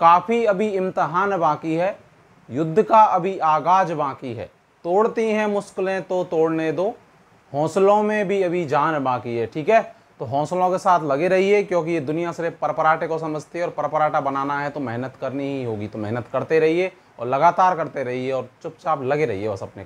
काफ़ी अभी इम्तहान बाकी है युद्ध का अभी आगाज बाकी है तोड़ती हैं मुश्किलें तो तोड़ने दो हौसलों में भी अभी जान बाकी है ठीक है तो हौसलों के साथ लगे रहिए क्योंकि ये दुनिया सिर्फ परपराटे को समझती है और परपराटा बनाना है तो मेहनत करनी ही होगी तो मेहनत करते रहिए और लगातार करते रहिए और चुपचाप लगे रहिए बस अपने